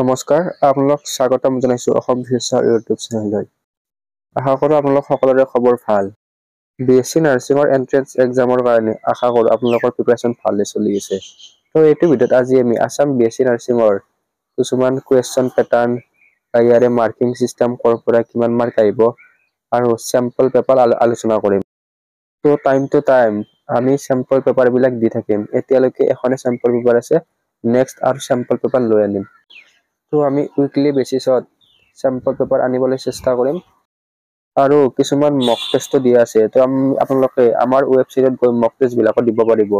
নমস্কাৰ আপোনালোক স্বাগতম জনাইছো অসম ভিউচাৰ ইউটিউব চেনেললৈ আশা কৰোঁ আপোনালোক সকলোৰে খবৰ ভাল বি এছ চি নাৰ্ছিঙৰ এণ্ট্ৰেঞ্চ এক্সামৰ কাৰণে আশা কৰোঁ আপোনালোকৰ প্ৰিপেৰেশ্যন ভালে চলি আছে তো এইটো ভিডিঅ'ত আজি আমি আছাম বি এছ চি নাৰ্ছিঙৰ কিছুমান কুৱেশ্যন পেটাৰ্ণ ইয়াৰে মাৰ্কিং ছিষ্টেম ক'ৰ পৰা কিমান মাৰ্ক আহিব আৰু চেম্পল পেপাৰ আলোচনা কৰিম তো টাইম টু টাইম আমি চেম্পল পেপাৰবিলাক দি থাকিম এতিয়ালৈকে এখনে চেম্পল পেপাৰ আছে নেক্সট আৰু চেম্পল পেপাৰ লৈ আনিম চ' আমি উইকলি বেচিছত চেম্পল পেপাৰ আনিবলৈ চেষ্টা কৰিম আৰু কিছুমান মক টেষ্টো দিয়া আছে ত' আমি আপোনালোকে আমাৰ ৱেবছাইটত গৈ মক টেষ্টবিলাকো দিব পাৰিব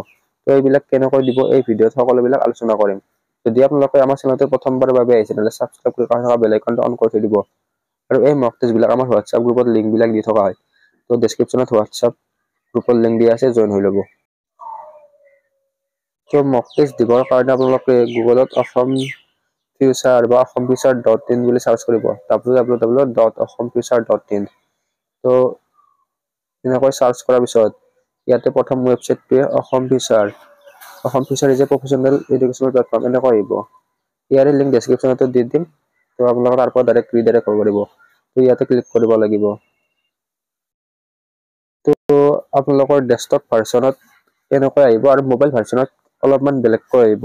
ত' এইবিলাক কেনেকৈ দিব এই ভিডিঅ'ত সকলোবিলাক আলোচনা কৰিম যদি আপোনালোকে আমাৰ চেনেলটো প্ৰথমবাৰৰ বাবে আহিছে তেনেহ'লে ছাবস্ক্ৰাইব কৰি থকা বেলেগখনটো অন কৰি থৈ দিব আৰু এই মক টেষ্টবিলাক আমাৰ হোৱাটছআপ গ্ৰুপত লিংকবিলাক দি থকা হয় ত' ডিছক্ৰিপশ্যনত হোৱাটছআপ গ্ৰুপত লিংক দিয়া আছে জইন হৈ ল'ব ত' মক টেষ্ট দিবৰ কাৰণে আপোনালোকে গুগলত অসম ফিউচাৰ বা অসম ফিউচাৰ ডট ইন বুলি চাৰ্চ কৰিব W W W dot Asom future dot in তো এনেকৈ চাৰ্চ কৰাৰ পিছত ইয়াতে প্ৰথম ৱেবছাইটটোৱে Asom future Asom future is a professional educational platform এনেকুৱা আহিব ইয়াৰে লিংক ডেছক্ৰিপশ্যনতে দি দিম তো আপোনালোকে তাৰ পৰা ডাইৰেক্ট ৰিডাৰে কৰিব লাগিব তো ইয়াতে ক্লিক কৰিব লাগিব তো আপোনালোকৰ ডেস্কটপ ভাৰ্চনত এনেকুৱা আহিব আৰু মোবাইল ভাৰ্চনত অলপমান বেলেগকৈ আহিব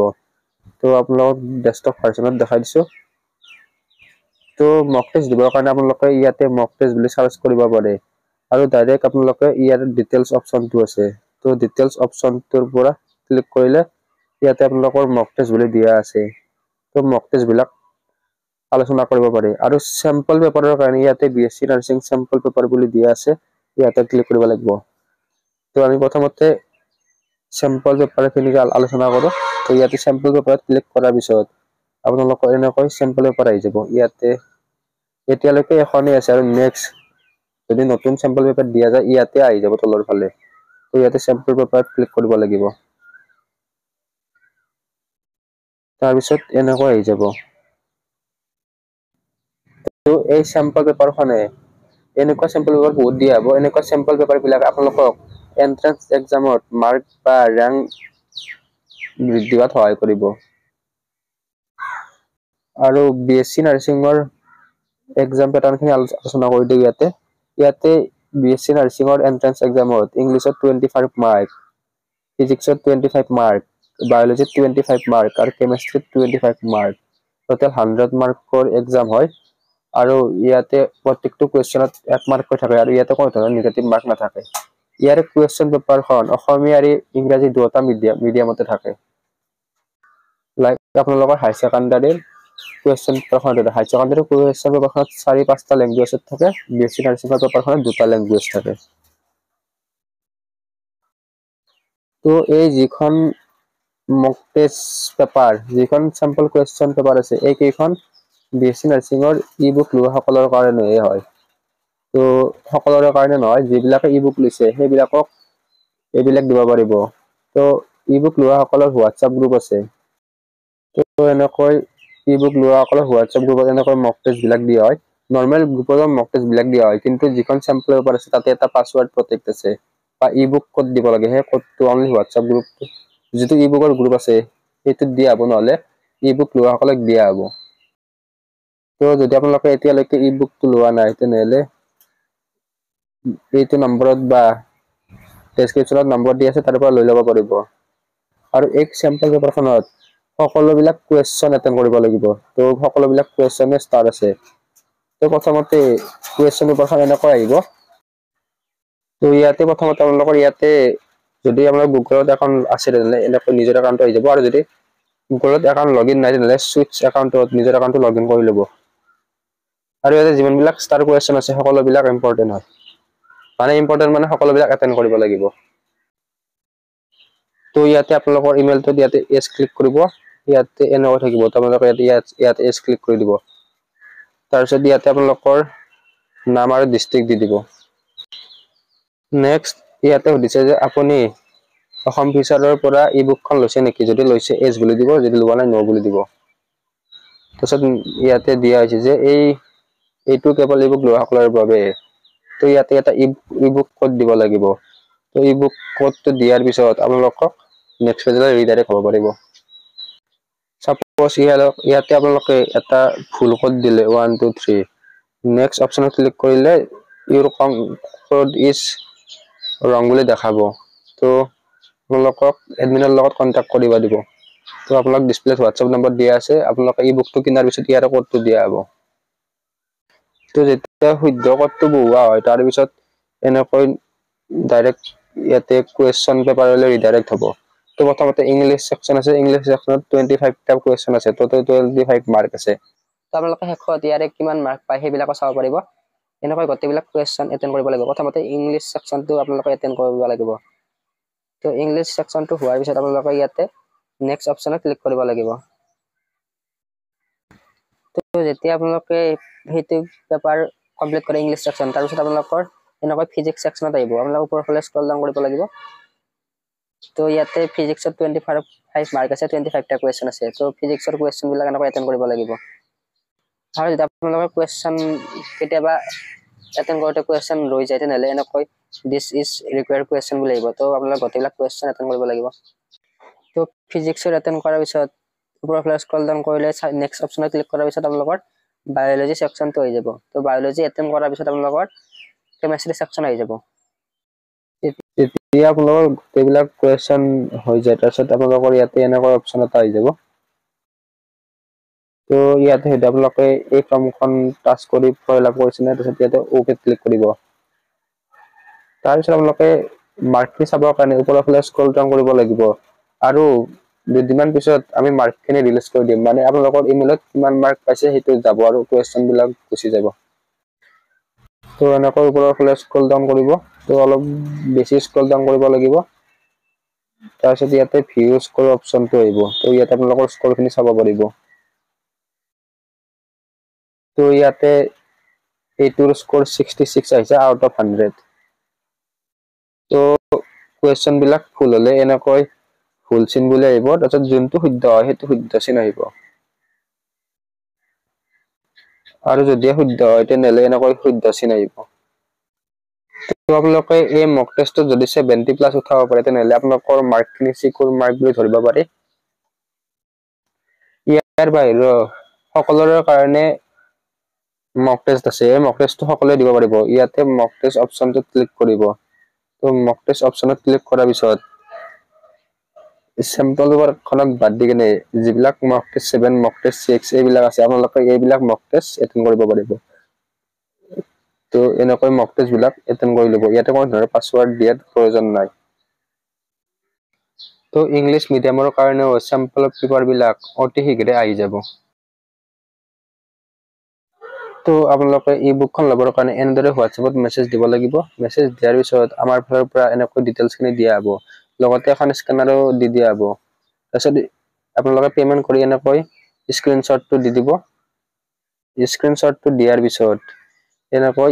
তো আপোনালোকক ডেস্কটপ ভাৰ্চনত দেখাই দিছোঁ তো মক টেষ্ট দিবৰ কাৰণে আপোনালোকে ইয়াতে মক টেষ্ট বুলি চাৰ্চ কৰিব পাৰে আৰু ডাইৰেক্ট আপোনালোকে ইয়াৰ ডিটেইলছ অপশ্যনটো আছে তো ডিটেইলছ অপশ্যনটোৰ পৰা ক্লিক কৰিলে ইয়াতে আপোনালোকৰ মক টেষ্ট বুলি দিয়া আছে তো মক টেষ্টবিলাক আলোচনা কৰিব পাৰি আৰু চেম্পল পেপাৰৰ কাৰণে ইয়াতে B S C nursing sample paper বুলি দিয়া আছে ইয়াতে ক্লিক কৰিব লাগিব তো আমি প্ৰথমতে চেম্পল পেপাৰখিনিকে আলোচনা কৰোঁ তো ইয়াতে স্যাম্পল পেপারত ক্লিক করার পিছত আপনার এনেকি স্যাম্পল পেপার আই যাব ইয়াতে এতালেক এখনই আছে আর নেক্সট যদি নতুন স্যাম্পল পেপার দিয়া যায় ইয়াতে আই যাব তলর ফলে তো ইয়াতে স্যাম্পল পেপার ক্লিক করব লাগিব তারপর এনেক আই যাব তো এই স্যাম্পল পেপাৰখনে এনেকুৱা এনেকা পেপাৰ বহুত দিয়া হব এনেকুৱা স্যাম্পল পেপাৰ বিলাক আপনাৰ এন্ট্ৰেন্স এক্সামত মাৰ্ক বা ৰ্যাঙ্ক বৃদ্ধি হোৱাত সহায় কৰিব আৰু বি এছ চি নাৰ্ছিঙৰ এক্সাম পেটাৰ্ণখিনি আলোচনা কৰি দিওঁ ইয়াতে ইয়াতে বি এছ চি নাৰ্ছিঙৰ এণ্ট্ৰেঞ্চ এক্সামত ইংলিছত টুৱেণ্টি ফাইভ মাৰ্ক ফিজিক্সত টুৱেণ্টি ফাইভ মাৰ্ক বায়'লজিত টুৱেণ্টি ফাইভ মাৰ্ক আৰু কেমেষ্ট্ৰিত twenty five mark total hundred মাৰ্কৰ এক্সাম হয় আৰু ইয়াতে প্ৰত্যেকটো কুৱেশ্যনত এক মাৰ্ক হৈ থাকে আৰু ইয়াতে কোনো ধৰণৰ নিগেটিভ মাৰ্ক নাথাকে ইয়াৰে কুৱেশ্যন পেপাৰখন অসমীয়া আৰু ইংৰাজী দুয়োটা মিডিয়াম মিডিয়ামতে থাকে লাইক আপোনালোকৰ হাই ছেকেণ্ডাৰীৰ কুৱেশ্যন পেপাৰখন হায়াৰ ছেকেণ্ডাৰী কুৱেশ্যন পেপাৰখনত চাৰি পাঁচটা লেংগুৱেজত থাকে বি এছ চি নাৰ্ছিং পেপাৰখনত দুটা লেংগুৱেজ থাকে তো এই যিখন মক টেষ্ট পেপাৰ যিখন চেম্পল কুৱেশ্যন পেপাৰ আছে এইকেইখন বি এছ চি নাৰ্ছিঙৰ ই বুক লোৱাসকলৰ কাৰণেহে হয় তো সকলোৰে কাৰণে নহয় যিবিলাকে ই বুক লৈছে সেইবিলাকক এইবিলাক দিব পাৰিব তো ই বুক লোৱাসকলৰ হোৱাটছআপ গ্ৰুপ আছে তো এনেকৈ ই বুক লোৱাসকলৰ হোৱাটছআপ গ্ৰুপত এনেকৈ মক টেষ্টবিলাক দিয়া হয় নৰ্মেল গ্ৰুপৰ মক টেষ্টবিলাক দিয়া হয় কিন্তু যিখন চেম্পলৰ ওপৰত আছে তাতে এটা পাছৱৰ্ড প্ৰটেক্ট আছে বা ই বুক ক'ত দিব লাগে সেই ক'ডটো অনলি হোৱাটছআপ গ্ৰুপ যিটো ই বুকৰ গ্ৰুপ আছে সেইটোত দিয়া হ'ব নহ'লে ই বুক লোৱাসকলক দিয়া হ'ব তো যদি আপোনালোকে এতিয়ালৈকে ই বুকটো লোৱা নাই তেনেহ'লে এইটো নম্বৰত বা ডেছক্ৰিপশ্যনত নম্বৰ দি আছে তাৰ পৰা লৈ ল'ব পাৰিব আৰু এই চেম্পল পেপাৰখনত সকলোবিলাক কুৱেশ্যন এটেণ্ড কৰিব লাগিব তো সকলোবিলাক কুৱেশ্যনে ষ্টাৰ্ট আছে তো প্ৰথমতে কুৱেশ্যন পেপাৰখন এনেকৈ আহিব তো ইয়াতে প্ৰথমতে আপোনালোকৰ ইয়াতে যদি আপোনাৰ গুগলত একাউণ্ট আছে তেনেহ'লে এনেকৈ নিজৰ একাউণ্টটো আহি যাব আৰু যদি গুগলত একাউণ্ট লগ ইন নাই তেনেহ'লে চুইচ একাউণ্টত নিজৰ একাউণ্টটো লগ ইন কৰি ল'ব আৰু ইয়াতে যিমানবিলাক ষ্টাৰ কুৱেশ্যন আছে সকলোবিলাক ইম্পৰ্টেণ্ট হয় মানে ইম্পৰ্টেণ্ট মানে সকলোবিলাক এটেণ্ড কৰিব লাগিব তো ইয়াতে আপোনালোকৰ ইমেইলটো ইয়াতে এচ ক্লিক কৰিব ইয়াতে এনেকৈ থাকিব তোমালোকে ইয়াতে ইয়াতে এছ ক্লিক কৰি দিব তাৰপিছত ইয়াতে আপোনালোকৰ নাম আৰু ডিষ্ট্ৰিক্ট দি দিব নেক্সট ইয়াতে সুধিছে যে আপুনি অসম ফিচাৰৰ পৰা ই বুকখন লৈছে নেকি যদি লৈছে এছ বুলি দিব যদি লোৱা নাই ন বুলি দিব তাৰপিছত ইয়াতে দিয়া হৈছে যে এই এইটো কেৱল ই বুক লোৱাসকলৰ বাবে তো ইয়াতে এটা ই বুক কোড দিব লাগিব তো ইবুক কোডটো দিয়াৰ পিছত আপোনালোকক নেক্সট পেজলৈ ৰিডাইৰেক্ট হ'ব পাৰিব চাপ'জ ইয়ালক ইয়াতে আপোনালোকে এটা ভুল কোড দিলে ওৱান টু থ্ৰী নেক্সট অপশ্যনত ক্লিক কৰিলে ইউৰ কং কোড ইজ ৰং বুলি দেখাব তো আপোনালোকক এডমিনৰ লগত কণ্টেক্ট কৰিব দিব তো আপোনালোকক ডিছপ্লেত হোৱাটছআপ নম্বৰ দিয়া আছে আপোনালোকে ই বুকটো কিনাৰ পিছত ইয়াৰে ক'ডটো দিয়া হ'ব তো যেতিয়া শুদ্ধ কোডটো বহুৱা হয় তাৰপিছত এনেকৈ ডাইৰেক্ট ইয়াতে কুৱেশ্যন পেপাৰলৈ ৰিডাইৰেক্ট হ'ব তো প্ৰথমতে ইংলিছ ছেকশ্যন আছে ইংলিছ ছেকশ্যনত টুৱেণ্টি ফাইভটা কুৱেশ্যন আছে তো টুৱেণ্টি ফাইভ মাৰ্ক আছে তো আপোনালোকে শেষত ইয়াৰে কিমান মাৰ্ক পায় সেইবিলাকো চাব পাৰিব এনেকৈ গোটেইবিলাক কুৱেশ্যন এটেণ্ড কৰিব লাগিব প্ৰথমতে ইংলিছ ছেকশ্যনটো আপোনালোকে এটেণ্ড কৰিব লাগিব তো ইংলিছ ছেকশ্যনটো হোৱাৰ পিছত আপোনালোকে ইয়াতে নেক্সট অপশ্যনত ক্লিক কৰিব লাগিব যেতিয়া আপোনালোকে সেইটো পেপাৰ কমপ্লিট কৰে ইংলিছ ছেকশ্যন তাৰপিছত আপোনালোকৰ এনেকুৱা ফিজিক্স ছেকশ্যনত আহিব আপোনালোকৰ ওপৰৰ ফালে স্কল ডাউন কৰিব লাগিব তো ইয়াতে ফিজিক্সত টুৱেণ্টি ফাইভ ফাইভ মাৰ্ক আছে টুৱেণ্টি ফাইভটা কুৱেশ্যন আছে তো ফিজিক্সৰ কুৱেশ্যনবিলাক এনেকুৱা এটেণ্ড কৰিব লাগিব আৰু যেতিয়া আপোনালোকে কুৱেশ্যন কেতিয়াবা এটেণ্ড কৰোঁতে কুৱেশ্যন ৰৈ যায় তেনেহ'লে এনেকৈ দিছ ইজ ৰিকুৱাৰ কুৱেশ্যন বুলি আহিব তো আপোনালোকে গোটেইবিলাক কুৱেশ্যন এটেণ্ড কৰিব লাগিব তো ফিজিক্সৰ এটেণ্ড কৰাৰ পিছত ওপৰত ফ্লেচ কল ডাউন কৰিলে নেক্সট অপশ্যনত ক্লিক কৰাৰ পিছত আপোনালোকৰ বায়লজি ছেকশ্যনটো হৈ যাব তো বায়লজি এটেম্প কৰাৰ পিছত আপোনালোকৰ কেমেষ্ট্ৰি ছেকশ্যন আহি যাব এতিয়া আপোনালোকৰ গোটেইবিলাক কুৱেশ্যন হৈ যায় তাৰপিছত আপোনালোকৰ ইয়াতে এনেকুৱা অপশ্যন এটা আহি যাব তো ইয়াতে সেইটো আপোনালোকে এই ফৰ্মখন টাচ কৰি ফ্ৰয় লাভ কৰিছেনে তাৰপিছত ইয়াতে অ'কেত ক্লিক কৰিব তাৰপিছত আপোনালোকে মাৰ্কখিনি চাবৰ কাৰণে ওপৰৰ ফালে স্কল ডাউন কৰিব লাগিব আৰু দুদিনমান পিছত আমি মাৰ্কখিনি ৰিলিজ কৰি দিম মানে আপোনালোকৰ ইমেইলত কিমান মাৰ্ক পাইছে সেইটো যাব আৰু কুৱেশ্যনবিলাক গুচি যাব তো এনেকৈ ওপৰৰ ফালে স্কল ডাউন কৰিব তো অলপ বেছি স্কল ডাউন কৰিব লাগিব তাৰপিছত ইয়াতে ভিউ স্কৰ অপশ্যনটো আহিব তো ইয়াতে আপোনালোকৰ স্কৰখিনি চাব পাৰিব তো ইয়াতে এইটোৰ স্কৰ ছিক্সটি ছিক্স আহিছে আউট অফ হাণ্ড্ৰেড তো কুৱেশ্যনবিলাক ফুল হ'লে এনেকৈ ভুল চিন বুলি আহিব তাৰপিছত যোনটো শুদ্ধ হয় সেইটো শুদ্ধ চিন আহিব আৰু যদি শুদ্ধ হয় তেনেহ'লে এনেকৈ শুদ্ধ চিন আহিব আপোনালোকে এই মক টেষ্টত যদি ছেভেণ্টি প্লাছ উঠাব পাৰে তেনেহ'লে আপোনালোকৰ মাৰ্কখিনি চিকুৰ মাৰ্ক বুলি ধৰিব পাৰি ইয়াৰ বাহিৰৰ সকলোৰে কাৰণে মক টেষ্ট আছে এই মক টেষ্টটো সকলোৱে দিব পাৰিব ইয়াতে মক টেষ্ট অপশ্যনটোত ক্লিক কৰিব ত' মক টেষ্ট অপশ্যনত ক্লিক কৰাৰ পিছত চেম্পল খনত বাদ দি কিনে যিবিলাক mock test seven mock test six এইবিলাক আছে আপোনালোকে এইবিলাক মক টেষ্ট এটেণ্ড কৰিব পাৰিব তো এনেকৈ মক টেষ্টবিলাক এটেণ্ড কৰি ল'ব ইয়াতে কোনো ধৰণৰ পাছৱৰ্ড দিয়াত প্ৰয়োজন নাই তো ইংলিছ মিডিয়ামৰ কাৰণেও চেম্পল পেপাৰবিলাক অতি শীঘ্ৰে আহি যাব তো আপোনালোকে ই বুকখন ল'বৰ কাৰণে এনেদৰে হোৱাটছএপত মেছেজ দিব লাগিব মেছেজ দিয়াৰ পিছত আমাৰ ফালৰ পৰা এনেকৈ ডিটেইলছখিনি দিয়া হ'ব লগতে এখন স্কেনাৰো দি দিয়া হ'ব তাৰপিছত আপোনালোকে পে'মেণ্ট কৰি এনেকৈ স্ক্ৰীনশ্বটটো দি দিব স্ক্ৰীনশ্বটটো দিয়াৰ পিছত এনেকৈ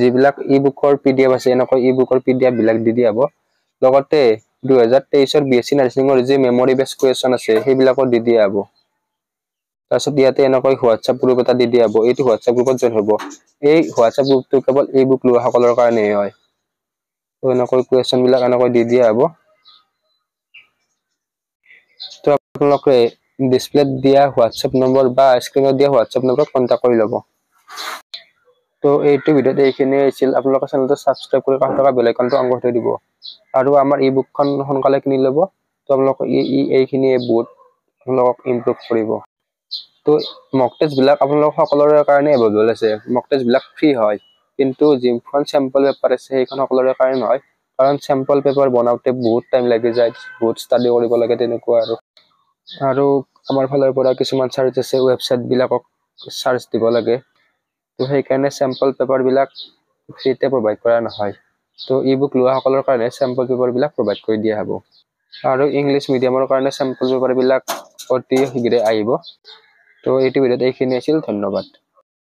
যিবিলাক ই বুকৰ পি ডি এফ আছে এনেকৈ ই বুকৰ পি ডি এফবিলাক দি দিয়া হ'ব লগতে দুহেজাৰ তেইছৰ বি এছ চি নাৰ্ছিঙৰ যি মেমৰি বেছ কুৱেশ্যন আছে সেইবিলাকো দি দিয়া হ'ব তাৰপিছত ইয়াতে এনেকৈ হোৱাটছআপ গ্ৰুপ এটা দি দিয়া হ'ব এইটো হোৱাটছআপ গ্ৰুপত জইন হ'ব এই হোৱাটছআপ গ্ৰুপটো কেৱল ই বুক লোৱাসকলৰ কাৰণেহে হয় তো এনেকৈ কুৱেশ্যনবিলাক এনেকৈ দি দিয়া হ'ব তো আপোনালোকে ডিছপ্লেত দিয়া হোৱাটছএপ নম্বৰ বা স্ক্ৰীণত দিয়া হোৱাটছএপ নম্বৰত কণ্টেক্ট কৰি ল'ব তো এইটো ভিডিঅ'ত এইখিনিয়ে আছিল আপোনালোকৰ চেনেলটো ছাবস্ক্ৰাইব কৰি পাঁচ টকা বেলেগখনটো অংগঠিত দিব আৰু আমাৰ ই বুকখন সোনকালে কিনি ল'ব তো আপোনালোকৰ ই এইখিনিয়ে বহুত আপোনালোকক ইম্প্ৰুভ কৰিব তো মকটেজবিলাক আপোনালোক সকলোৰে কাৰণে এভেইলেবল আছে মকটেজবিলাক ফ্ৰী হয় কিন্তু যিখন চেম্পল পেপাৰ আছে সেইখন সকলোৰে কাৰণে নহয় কাৰণ চেম্পল পেপাৰ বনাওঁতে বহুত টাইম লাগি যায় বহুত ষ্টাডি কৰিব লাগে তেনেকুৱা আৰু আৰু আমাৰ ফালৰ পৰা কিছুমান চাৰ্জ আছে ৱেবছাইটবিলাকক চাৰ্জ দিব লাগে তো সেইকাৰণে চেম্পল পেপাৰবিলাক ফ্ৰীতে প্ৰভাইড কৰা নহয় তো ই বুক লোৱাসকলৰ কাৰণে চেম্পল পেপাৰবিলাক প্ৰভাইড কৰি দিয়া হ'ব আৰু ইংলিছ মিডিয়ামৰ কাৰণে চেম্পল পেপাৰবিলাক অতি শীঘ্ৰে আহিব তো এইটো ভিডিঅ'ত এইখিনি আছিল ধন্যবাদ